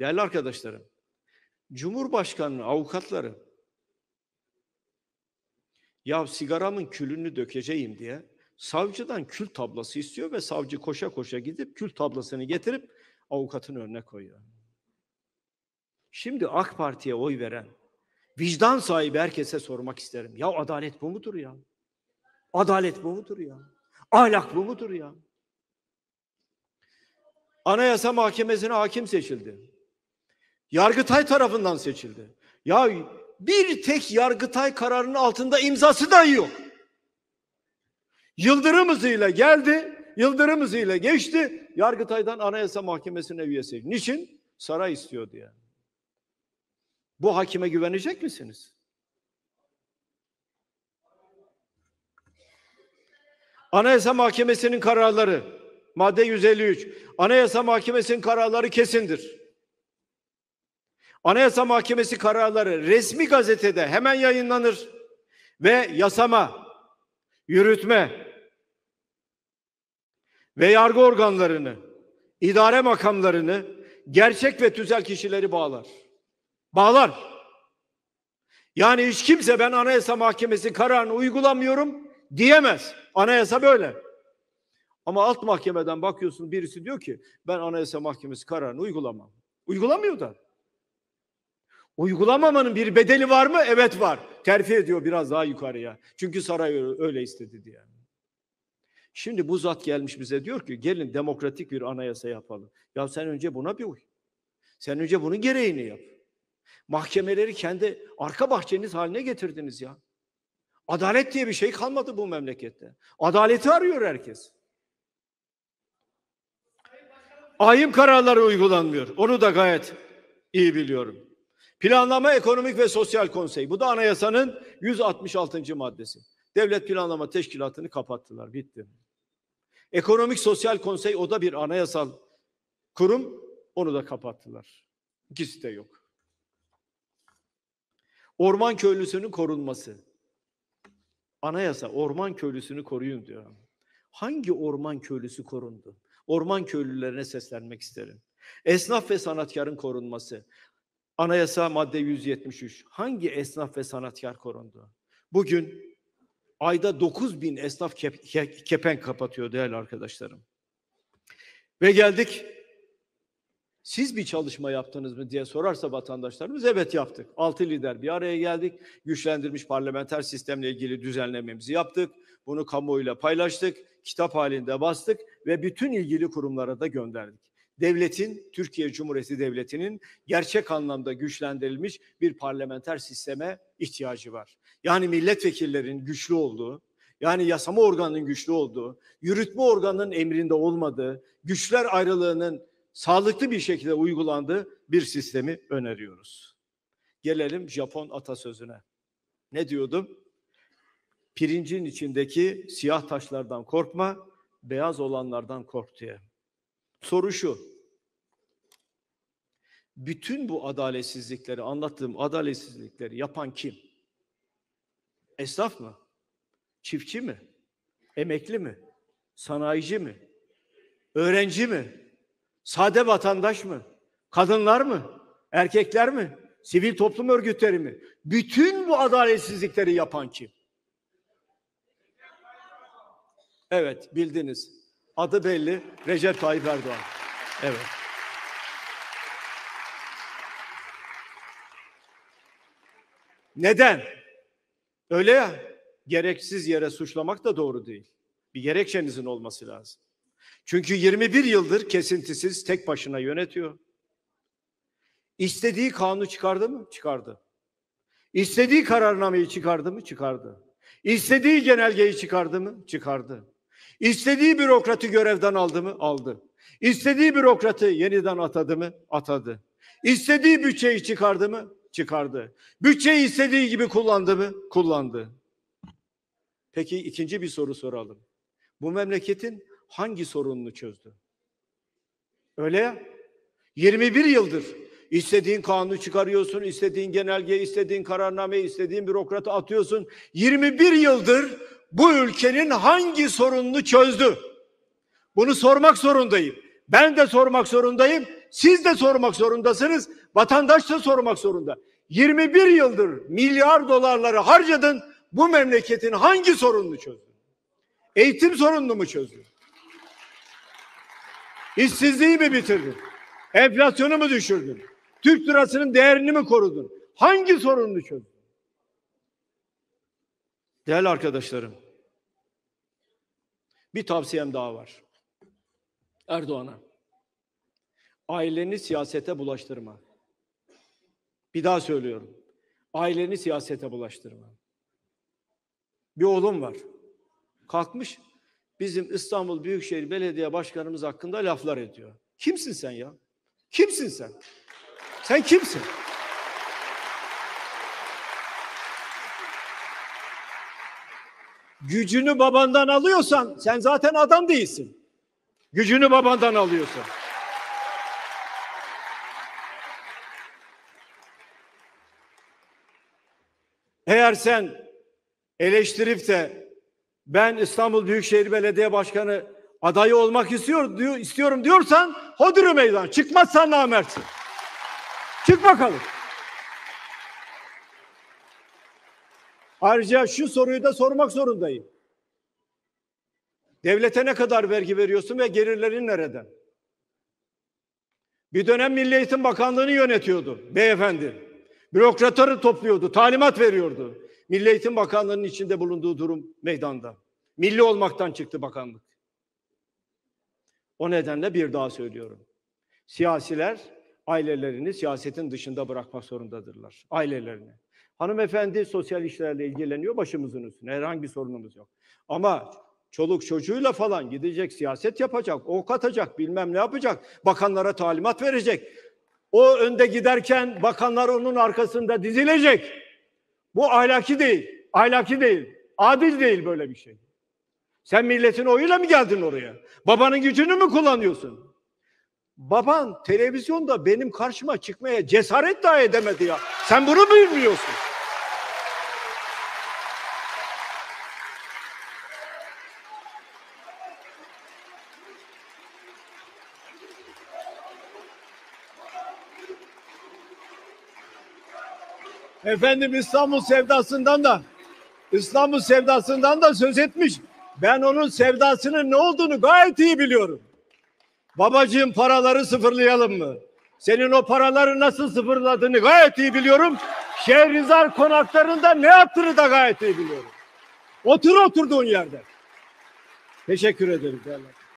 Değerli arkadaşlarım, Cumhurbaşkanının avukatları ya sigaramın külünü dökeceğim diye savcıdan kül tablası istiyor ve savcı koşa koşa gidip kül tablasını getirip avukatın önüne koyuyor. Şimdi AK Parti'ye oy veren vicdan sahibi herkese sormak isterim. Ya adalet bu mudur ya? Adalet bu mudur ya? Ahlak bu mudur ya? Anayasa Mahkemesi'ne hakim seçildi. Yargıtay tarafından seçildi. Ya bir tek Yargıtay kararının altında imzası da yok. Yıldırım hızıyla geldi, yıldırım hızıyla geçti. Yargıtay'dan Anayasa Mahkemesi'ne üyesi. Niçin? Saray istiyor diye. Bu hakime güvenecek misiniz? Anayasa Mahkemesi'nin kararları madde 153. Anayasa Mahkemesi'nin kararları kesindir. Anayasa Mahkemesi kararları resmi gazetede hemen yayınlanır ve yasama, yürütme ve yargı organlarını, idare makamlarını gerçek ve tüzel kişileri bağlar. Bağlar. Yani hiç kimse ben Anayasa Mahkemesi kararını uygulamıyorum diyemez. Anayasa böyle. Ama alt mahkemeden bakıyorsun birisi diyor ki ben Anayasa Mahkemesi kararını uygulamam. Uygulamıyor da. Uygulamamanın bir bedeli var mı? Evet var. Terfi ediyor biraz daha yukarıya. Çünkü saray öyle istedi diye. Şimdi bu zat gelmiş bize diyor ki gelin demokratik bir anayasa yapalım. Ya sen önce buna bir uy. Sen önce bunun gereğini yap. Mahkemeleri kendi arka bahçeniz haline getirdiniz ya. Adalet diye bir şey kalmadı bu memlekette. Adaleti arıyor herkes. Ayım kararları uygulanmıyor. Onu da gayet iyi biliyorum. Planlama Ekonomik ve Sosyal Konsey. Bu da anayasanın 166. maddesi. Devlet Planlama Teşkilatı'nı kapattılar. Bitti. Ekonomik Sosyal Konsey o da bir anayasal kurum. Onu da kapattılar. İkisi de yok. Orman köylüsünün korunması. Anayasa orman köylüsünü koruyun diyor. Hangi orman köylüsü korundu? Orman köylülerine seslenmek isterim. Esnaf ve sanatkarın korunması. Anayasa madde 173. Hangi esnaf ve sanatkar korundu? Bugün ayda 9 bin esnaf kep kepen kapatıyor değerli arkadaşlarım. Ve geldik siz bir çalışma yaptınız mı diye sorarsa vatandaşlarımız evet yaptık. Altı lider bir araya geldik. Güçlendirilmiş parlamenter sistemle ilgili düzenlememizi yaptık. Bunu kamuoyuyla paylaştık. Kitap halinde bastık ve bütün ilgili kurumlara da gönderdik devletin, Türkiye Cumhuriyeti Devleti'nin gerçek anlamda güçlendirilmiş bir parlamenter sisteme ihtiyacı var. Yani milletvekillerin güçlü olduğu, yani yasama organının güçlü olduğu, yürütme organının emrinde olmadığı, güçler ayrılığının sağlıklı bir şekilde uygulandığı bir sistemi öneriyoruz. Gelelim Japon atasözüne. Ne diyordum? Pirincin içindeki siyah taşlardan korkma, beyaz olanlardan kork diye. Soru şu bütün bu adaletsizlikleri, anlattığım adaletsizlikleri yapan kim? Esnaf mı? Çiftçi mi? Emekli mi? Sanayici mi? Öğrenci mi? Sade vatandaş mı? Kadınlar mı? Erkekler mi? Sivil toplum örgütleri mi? Bütün bu adaletsizlikleri yapan kim? Evet, bildiniz. Adı belli. Recep Tayyip Erdoğan. Evet. Neden? Öyle ya gereksiz yere suçlamak da doğru değil. Bir gerekçenizin olması lazım. Çünkü 21 yıldır kesintisiz tek başına yönetiyor. İstediği kanunu çıkardı mı? Çıkardı. İstediği kararnameyi çıkardı mı? Çıkardı. İstediği genelgeyi çıkardı mı? Çıkardı. İstediği bürokratı görevden aldı mı? Aldı. İstediği bürokratı yeniden atadı mı? Atadı. İstediği bütçeyi çıkardı mı? çıkardı. Bütçeyi istediği gibi kullandı mı? Kullandı. Peki ikinci bir soru soralım. Bu memleketin hangi sorununu çözdü? Öyle ya. 21 yıldır istediğin kanunu çıkarıyorsun, istediğin genelge, istediğin kararname, istediğin bürokratı atıyorsun. 21 yıldır bu ülkenin hangi sorununu çözdü? Bunu sormak zorundayım. Ben de sormak zorundayım. Siz de sormak zorundasınız. Vatandaş da sormak zorunda. 21 yıldır milyar dolarları harcadın. Bu memleketin hangi sorununu çözdün? Eğitim sorununu mu çözdün? İşsizliği mi bitirdin? Enflasyonu mu düşürdün? Türk lirasının değerini mi korudun? Hangi sorununu çözdün? Değerli arkadaşlarım, bir tavsiyem daha var. Erdoğan'a. Aileni siyasete bulaştırma. Bir daha söylüyorum. Aileni siyasete bulaştırma. Bir oğlum var. Kalkmış bizim İstanbul Büyükşehir Belediye Başkanımız hakkında laflar ediyor. Kimsin sen ya? Kimsin sen? Sen kimsin? Gücünü babandan alıyorsan sen zaten adam değilsin. Gücünü babandan alıyorsan. Eğer sen eleştirip de ben İstanbul Büyükşehir Belediye Başkanı adayı olmak istiyor, diyor, istiyorum diyorsan hodri meydan. Çıkmazsan namertsin. Çık bakalım. Ayrıca şu soruyu da sormak zorundayım. Devlete ne kadar vergi veriyorsun ve gelirlerin nereden? Bir dönem Milli Eğitim Bakanlığı'nı yönetiyordu beyefendi. Bürokratları topluyordu, talimat veriyordu. Milli Eğitim Bakanlığı'nın içinde bulunduğu durum meydanda. Milli olmaktan çıktı bakanlık. O nedenle bir daha söylüyorum. Siyasiler ailelerini siyasetin dışında bırakmak zorundadırlar. Ailelerini. Hanımefendi sosyal işlerle ilgileniyor başımızın üstüne. Herhangi bir sorunumuz yok. Ama çoluk çocuğuyla falan gidecek, siyaset yapacak, ok atacak, bilmem ne yapacak, bakanlara talimat verecek. O önde giderken bakanlar onun arkasında dizilecek. Bu ahlaki değil. Ahlaki değil. Adil değil böyle bir şey. Sen milletin oyuyla mı geldin oraya? Babanın gücünü mü kullanıyorsun? Baban televizyonda benim karşıma çıkmaya cesaret dahi edemedi ya. Sen bunu bilmiyorsun. Efendim İstanbul sevdasından da İstanbul sevdasından da söz etmiş. Ben onun sevdasının ne olduğunu gayet iyi biliyorum. Babacığım paraları sıfırlayalım mı? Senin o paraları nasıl sıfırladığını gayet iyi biliyorum. Şehrizar konaklarında ne yaptığını da gayet iyi biliyorum. Otur oturduğun yerde. Teşekkür ederim.